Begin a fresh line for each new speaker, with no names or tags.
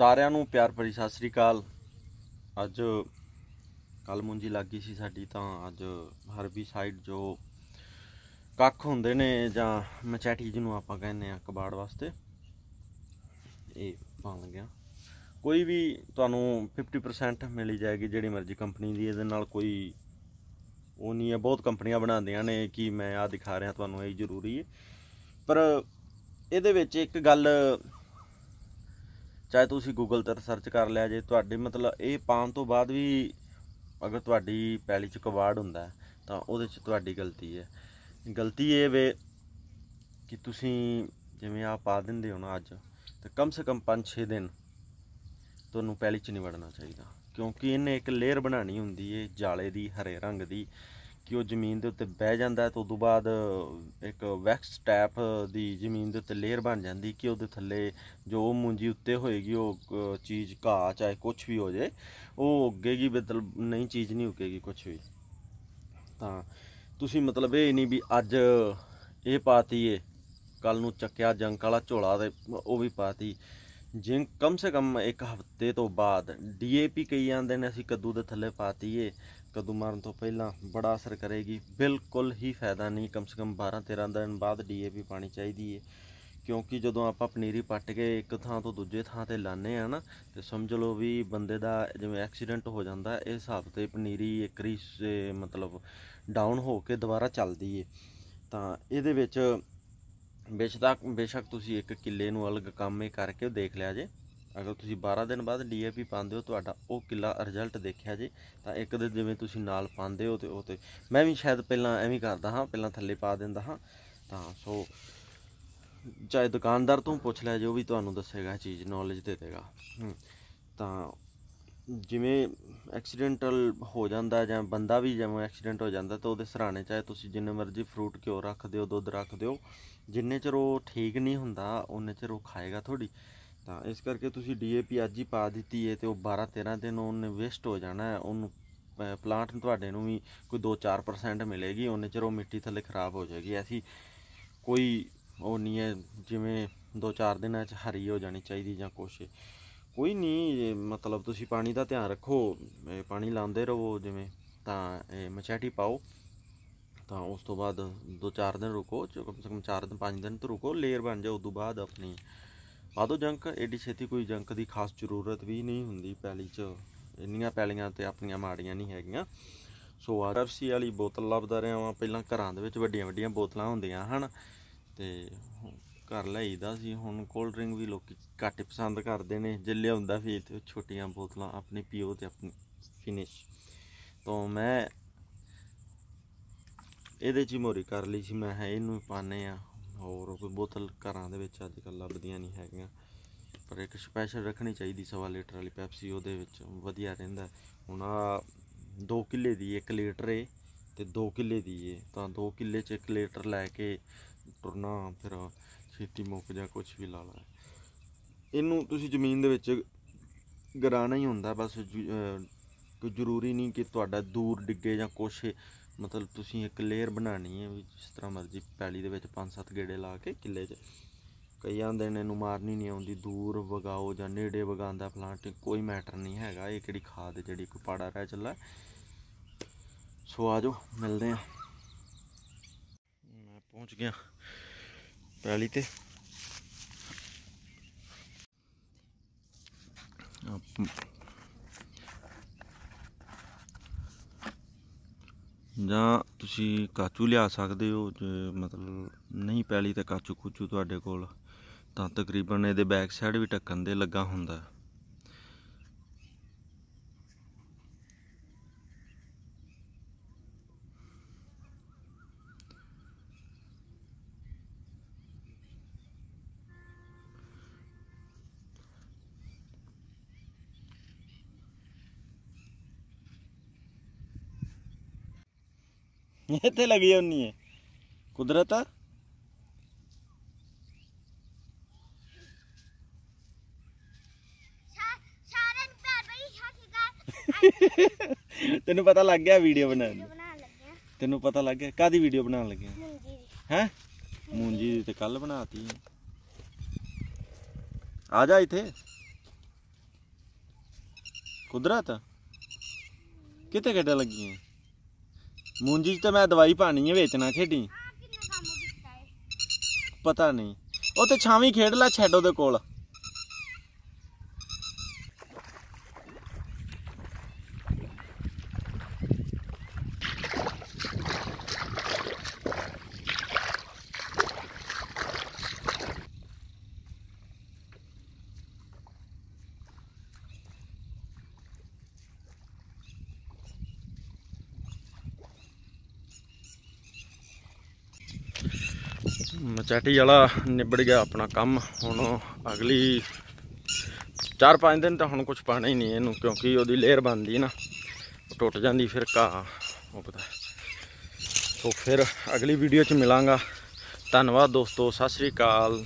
ਸਾਰਿਆਂ ਨੂੰ ਪਿਆਰ ਭਰੀ ਸਤਿ ਸ੍ਰੀ ਅਕਾਲ ਅੱਜ ਕੱਲ ਮੁੰਜੀ ਲੱਗੀ ਸੀ ਸਾਡੀ ਤਾਂ ਅੱਜ ਸਾਈਡ ਜੋ ਕੱਖ ਹੁੰਦੇ ਨੇ ਜਾਂ ਮਚੈਟੀ ਜਿਹਨੂੰ ਆਪਾਂ ਕਹਿੰਦੇ ਆ ਕਬਾੜ ਵਾਸਤੇ ਇਹ ਪਾਣ ਗਿਆ ਕੋਈ ਵੀ ਤੁਹਾਨੂੰ 50% ਮਿਲੀ ਜਾਏਗੀ ਜਿਹੜੀ ਮਰਜ਼ੀ ਕੰਪਨੀ ਦੀ ਇਹਦੇ ਨਾਲ ਕੋਈ ਉਹ ਨਹੀਂ ਹੈ ਬਹੁਤ ਕੰਪਨੀਆਂ ਬਣਾਉਂਦੀਆਂ ਨੇ ਕਿ ਮੈਂ ਆ ਦਿਖਾ ਰਿਹਾ ਤੁਹਾਨੂੰ ਇਹ ਜ਼ਰੂਰੀ ਹੈ ਪਰ ਇਹਦੇ ਵਿੱਚ ਇੱਕ ਗੱਲ ਚਾਹੇ ਤੁਸੀਂ ਗੂਗਲ ਤੇ ਸਰਚ ਕਰ ਲਿਆ ਜੇ ਤੁਹਾਡੇ ਮਤਲਬ ਇਹ ਪਾਉਣ ਤੋਂ ਬਾਅਦ ਵੀ ਅਗਰ ਤੁਹਾਡੀ ਪੈਲੀ 'ਚ ਕਵਾੜ ਹੁੰਦਾ ਤਾਂ ਉਹਦੇ 'ਚ ਤੁਹਾਡੀ ਗਲਤੀ ਹੈ ਗਲਤੀ ਇਹ ਵੇ ਕਿ ਤੁਸੀਂ ਜਿਵੇਂ ਆ ਪਾ ਦਿੰਦੇ ਹੋ ਨਾ ਅੱਜ ਤੇ ਕਮ ਸੇ ਕਮ 5-6 ਦਿਨ ਤੁਹਾਨੂੰ ਪੈਲੀ 'ਚ ਨਹੀਂ ਵੜਨਾ ਚਾਹੀਦਾ ਕਿਉਂਕਿ ਇਹਨੇ ਇੱਕ ਲੇਅਰ ਬਣਾਣੀ ਹੁੰਦੀ ਹੈ ਜਾਲੇ ਦੀ ਹਰੇ ਰੰਗ ਦੀ ਕਿ ਉਹ ਜ਼ਮੀਨ ਦੇ ਉੱਤੇ ਬਹਿ ਜਾਂਦਾ ਹੈ ਤੇ ਉਦੋਂ ਬਾਅਦ ਇੱਕ ਵੈਕਸ ਟੈਪ ਦੀ ਜ਼ਮੀਨ ਦੇ ਉੱਤੇ ਲੇਅਰ ਬਣ ਜਾਂਦੀ ਕਿ ਉਹਦੇ ਥੱਲੇ ਜੋ ਮੂੰਜੀ ਉੱਤੇ ਹੋਏਗੀ ਉਹ ਚੀਜ਼ ਘਾਹ ਚਾਹੇ ਕੁਝ ਵੀ ਹੋ ਜਾਏ ਉਹ ਉੱਗੇਗੀ ਮਤਲਬ ਨਹੀਂ ਚੀਜ਼ ਨਹੀਂ ਉੱਗੇਗੀ ਕੁਝ ਵੀ ਤਾਂ ਤੁਸੀਂ ਮਤਲਬ ਇਹ ਨਹੀਂ ਵੀ ਅੱਜ ਇਹ ਪਾਤੀ ਏ ਕੱਲ ਨੂੰ ਚੱਕਿਆ ਜੰਕ ਵਾਲਾ ਝੋਲਾ ਤੇ ਉਹ ਵੀ ਪਾਤੀ ਜਿੰਕ ਕਮ ਸੇ ਕਮ ਇੱਕ ਹਫ਼ਤੇ ਤੋਂ ਬਾਅਦ ਡੀਏਪੀ ਕਹੀ ਜਾਂਦੇ ਨੇ ਅਸੀਂ ਕੱਦੂ ਦੇ ਥੱਲੇ ਪਾਤੀ ਏ ਕਦੂ ਮਾਰਨ ਤੋਂ ਪਹਿਲਾਂ ਬੜਾ ਅਸਰ ਕਰੇਗੀ ਬਿਲਕੁਲ ਹੀ ਫਾਇਦਾ ਨਹੀਂ ਕਮ ਸੇ ਕਮ 12 13 ਦਿਨ ਬਾਅਦ ਡੀਏਪੀ ਪਾਣੀ ਚਾਹੀਦੀ ਹੈ ਕਿਉਂਕਿ ਜਦੋਂ ਆਪਾਂ ਪਨੀਰੀ ਪੱਟ ਕੇ ਇੱਕ ਥਾਂ ਤੋਂ ਦੂਜੇ ਥਾਂ ਤੇ ਲਾਣੇ ਆ ਨਾ ਤੇ ਸਮਝ ਲਓ ਵੀ ਬੰਦੇ ਦਾ ਜਿਵੇਂ ਐਕਸੀਡੈਂਟ ਹੋ ਜਾਂਦਾ ਇਸ ਹਿਸਾਬ ਤੇ ਪਨੀਰੀ ਇੱਕ ਰੀ ਮਤਲਬ ਡਾਊਨ ਹੋ ਕੇ ਦੁਬਾਰਾ ਚੱਲਦੀ ਏ ਤਾਂ ਇਹਦੇ ਵਿੱਚ ਬੇਸ਼ੱਕ ਬੇਸ਼ੱਕ ਤੁਸੀਂ ਇੱਕ ਕਿੱਲੇ ਨੂੰ ਅਲੱਗ ਕੰਮੇ ਕਰਕੇ ਦੇਖ ਲਿਆ ਜੇ ਅਗਰ ਤੁਸੀਂ 12 ਦਿਨ ਬਾਅਦ ਡੀਏਪੀ ਪਾਉਂਦੇ ਹੋ ਤੁਹਾਡਾ ਉਹ ਕਿਲਾ ਰਿਜ਼ਲਟ ਦੇਖਿਆ ਜੇ ਤਾਂ ਇੱਕ ਦਿਨ ਜਿਵੇਂ ਤੁਸੀਂ ਨਾਲ ਪਾਉਂਦੇ ਹੋ ਤੇ ਉਹ ਤੇ ਮੈਂ ਵੀ ਸ਼ਾਇਦ ਪਹਿਲਾਂ ਐਵੇਂ ਕਰਦਾ ਹਾਂ ਪਹਿਲਾਂ ਥੱਲੇ ਪਾ ਦਿੰਦਾ ਹਾਂ ਤਾਂ ਸੋ ਚਾਹੇ ਦੁਕਾਨਦਾਰ ਤੋਂ ਪੁੱਛ ਲੈ ਜੋ ਵੀ ਤੁਹਾਨੂੰ ਦੱਸੇਗਾ ਚੀਜ਼ ਨੌਲੇਜ ਦੇ ਦੇਗਾ ਤਾਂ ਜਿਵੇਂ ਐਕਸੀਡੈਂਟਲ ਹੋ ਜਾਂਦਾ ਜਾਂ ਬੰਦਾ ਵੀ ਜਿਵੇਂ ਐਕਸੀਡੈਂਟ ਹੋ ਜਾਂਦਾ ਤਾਂ ਉਹਦੇ ਸਰਾਣੇ ਚਾਹੇ ਤੁਸੀਂ ਜਿੰਨੇ ਮਰਜ਼ੀ ਫਰੂਟ ਕਿਉ ਰੱਖ ਦਿਓ ਦੁੱਧ ਰੱਖ ਦਿਓ ਜਿੰਨੇ ਚਿਰ ਉਹ ਠੀਕ ਨਹੀਂ ਹੁੰਦਾ ਉਹਨੇ ਚਿਰ ਉਹ ਖਾਏਗਾ ਥੋੜੀ ਤਾਂ ਇਸ ਕਰਕੇ ਤੁਸੀਂ ਡੀਏਪੀ ਅੱਜ ਹੀ ਪਾ ਦਿੱਤੀ ਹੈ ਤੇ ਉਹ 12 13 ਦਿਨ ਉਹਨੇ ਵੇਸਟ ਹੋ ਜਾਣਾ ਉਹਨੂੰ ਪਲਾਂਟ ਤੁਹਾਡੇ ਨੂੰ ਵੀ ਕੋਈ 2-4% ਮਿਲੇਗੀ ਉਹਨੇ ਚਿਰ ਉਹ ਮਿੱਟੀ ਥੱਲੇ ਖਰਾਬ ਹੋ ਜਾਏਗੀ ਐਸੀ ਕੋਈ ਉਹ ਨਹੀਂ ਹੈ ਜਿਵੇਂ 2-4 ਦਿਨਾਂ 'ਚ ਹਰੀ ਹੋ ਜਾਣੀ ਚਾਹੀਦੀ ਜਾਂ ਕੁਛ ਕੋਈ ਨਹੀਂ ਮਤਲਬ ਤੁਸੀਂ ਪਾਣੀ ਦਾ ਧਿਆਨ ਰੱਖੋ ਪਾਣੀ ਲਾਉਂਦੇ ਰਹੋ ਜਿਵੇਂ ਤਾਂ ਇਹ ਮਚੈਟੀ ਪਾਓ ਤਾਂ ਉਸ ਤੋਂ ਬਾਅਦ 2-4 ਦਿਨ ਰੁਕੋ ਕਮ ਸੇ ਕਮ 4 ਦਿਨ 5 ਦਿਨ ਤੋਂ ਰੁਕੋ ਲੇਅਰ ਬਣ ਜਾ ਉਸ ਤੋਂ ਬਾਅਦ ਆਪਣੀ ਆਦੋ ਜੰਕ ਐਡੀ ਛੇਤੀ ਕੋਈ ਜੰਕ ਦੀ ਖਾਸ ਜ਼ਰੂਰਤ ਵੀ ਨਹੀਂ ਹੁੰਦੀ ਪੈਲੀ 'ਚ ਇੰਨੀਆਂ ਪੈਲੀਆਂ ਤੇ ਆਪਣੀਆਂ ਮਾੜੀਆਂ ਨਹੀਂ ਹੈਗੀਆਂ ਸੋ ਆਰਐਫਸੀ ਵਾਲੀ ਬੋਤਲ ਲੱਭਦਾ ਰਿਹਾ ਹਾਂ ਪਹਿਲਾਂ ਘਰਾਂ ਦੇ ਵਿੱਚ ਵੱਡੀਆਂ ਵੱਡੀਆਂ ਬੋਤਲਾਂ ਹੁੰਦੀਆਂ ਹਨ ਤੇ ਘਰ ਲਈਦਾ ਸੀ ਹੁਣ ਕੋਲਡ ਡਰਿੰਕ ਵੀ ਲੋਕੀ ਘੱਟ ਪਸੰਦ ਕਰਦੇ ਨੇ ਜੇ ਲਿਆਉਂਦਾ ਫੇਰ ਤੇ ਛੋਟੀਆਂ ਬੋਤਲਾਂ ਆਪਣੇ ਪੀਓ ਤੇ ਆਪਣੀ ਫਿਨਿਸ਼ ਤੋਂ ਮੈਂ ਇਹਦੇ ਚ ਮੋਰੀ ਕਰ ਲਈ ਸੀ ਮੈਂ ਹੈ ਇਹਨੂੰ ਪਾਣੇ ਆ ਹੋਰ ਕੋਈ ਬੋਤਲ ਘਰਾਂ ਦੇ ਵਿੱਚ ਅੱਜ ਕੱਲ ਲੱਭਦੀਆਂ ਨਹੀਂ ਹੈਗੀਆਂ ਪਰ ਇੱਕ ਸਪੈਸ਼ਲ ਰੱਖਣੀ ਚਾਹੀਦੀ ਸਵਾ ਲੀਟਰ ਵਾਲੀ ਪੈਪਸੀ ਉਹਦੇ ਵਿੱਚ ਵਧੀਆ ਰਹਿੰਦਾ ਹੁਣ ਆ 2 ਕਿੱਲੇ ਦੀ 1 ਲੀਟਰ ਏ ਤੇ 2 ਕਿੱਲੇ ਦੀ ਏ ਤਾਂ 2 ਕਿੱਲੇ 'ਚ 1 ਲੀਟਰ ਲੈ ਕੇ ਟੁਰਨਾ ਫਿਰ ਛੇਤੀ ਮੁੱਕ ਜਾ ਕੁਝ ਵੀ ਲਾ ਲਾ ਇਹਨੂੰ ਤੁਸੀਂ ਜ਼ਮੀਨ ਦੇ ਵਿੱਚ ਗਰਾਣਾ ਹੀ ਹੁੰਦਾ ਬਸ ਕੋਈ ਜ਼ਰੂਰੀ ਨਹੀਂ ਕਿ ਤੁਹਾਡਾ ਦੂਰ ਡਿੱਗੇ ਜਾਂ ਕੁਛ ਮਤਲਬ ਤੁਸੀਂ ਇੱਕ ਲੇਅਰ ਬਣਾਣੀ ਹੈ ਵੀ ਜਿਸ ਤਰ੍ਹਾਂ ਮਰਜ਼ੀ ਪੈਲੀ ਦੇ ਵਿੱਚ ਪੰਜ ਸੱਤ ਗੇੜੇ ਲਾ ਕੇ ਕਿੱਲੇ 'ਚ ਆਂਦੇ ਨੇ ਇਹਨੂੰ ਮਾਰਨੀ ਨਹੀਂ ਆਉਂਦੀ ਦੂਰ ਵਗਾਓ ਜਾਂ ਨੇੜੇ ਵਗਾਉਂਦਾ ਪਲਾਂਟ ਕੋਈ ਮੈਟਰ ਨਹੀਂ ਹੈਗਾ ਇਹ ਕਿਹੜੀ ਖਾਦ ਜਿਹੜੀ ਕੋਈ ਪਾੜਾ ਰਹਿ ਚੱਲਾ ਸੋ ਆਜੋ ਮਿਲਦੇ ਆ ਮੈਂ ਪਹੁੰਚ ਗਿਆ ਪੈਲੀ ਤੇ ਆਪ ਜਾਂ ਤੁਸੀਂ ਕਾਚੂ ਲਿਆ ਸਕਦੇ ਹੋ ਜੇ ਮਤਲਬ ਨਹੀਂ ਪੈਲੀ ਤਾਂ ਕਾਚੂ ਕੁਚੂ ਤੁਹਾਡੇ ਕੋਲ ਤਾਂ ਤਕਰੀਬਨ ਇਹਦੇ ਬੈਕ ਸਾਈਡ ਵੀ ਢੱਕਣ ਦੇ ਲੱਗਾ ਹੁੰਦਾ ਇੱਥੇ ਲੱਗੀ ਹੁੰਨੀ ਹੈ ਕੁਦਰਤ ਆ ਤੈਨੂੰ ਪਤਾ ਲੱਗ ਗਿਆ ਵੀਡੀਓ ਬਣਾਉਣ ਦੀ ਤੈਨੂੰ ਪਤਾ ਲੱਗ ਗਿਆ ਕਾਦੀ ਵੀਡੀਓ ਬਣਾਉਣ ਲੱਗਿਆ ਹੈ ਮੂੰਜੀ ਦੀ ਤੇ ਕੱਲ ਬਣਾਤੀ ਆ ਜਾ ਇੱਥੇ ਕੁਦਰਤ ਕਿਤੇ ਗੱਡਾ ਲੱਗੀਆਂ ਮੁੰਜੀ ਤੇ ਮੈਂ ਦਵਾਈ ਪਾਣੀ ਹੈ ਵੇਚਣਾ ਖੇਡੀ ਪਤਾ ਨਹੀਂ ਉਹ ਤੇ ਛਾਵੇਂ ਖੇਡ ਲੈ ਛੱਡੋ ਦੇ ਕੋਲ ਮਚਾਟੀ ਵਾਲਾ ਨਿਬੜ ਗਿਆ ਆਪਣਾ ਕੰਮ ਹੁਣ ਅਗਲੀ 4-5 ਦਿਨ ਤਾਂ ਹੁਣ ਕੁਝ ਪਾਣਾ ਹੀ ਨਹੀਂ ਇਹਨੂੰ ਕਿਉਂਕਿ ਉਹਦੀ ਲੇਅਰ ਬਣਦੀ ਨਾ ਟੁੱਟ ਜਾਂਦੀ ਫਿਰ ਘਾ ਉਹ ਪਤਾ ਸੋ ਫਿਰ ਅਗਲੀ ਵੀਡੀਓ 'ਚ ਮਿਲਾਂਗਾ ਧੰਨਵਾਦ ਦੋਸਤੋ ਸਤਿ ਸ੍ਰੀ ਅਕਾਲ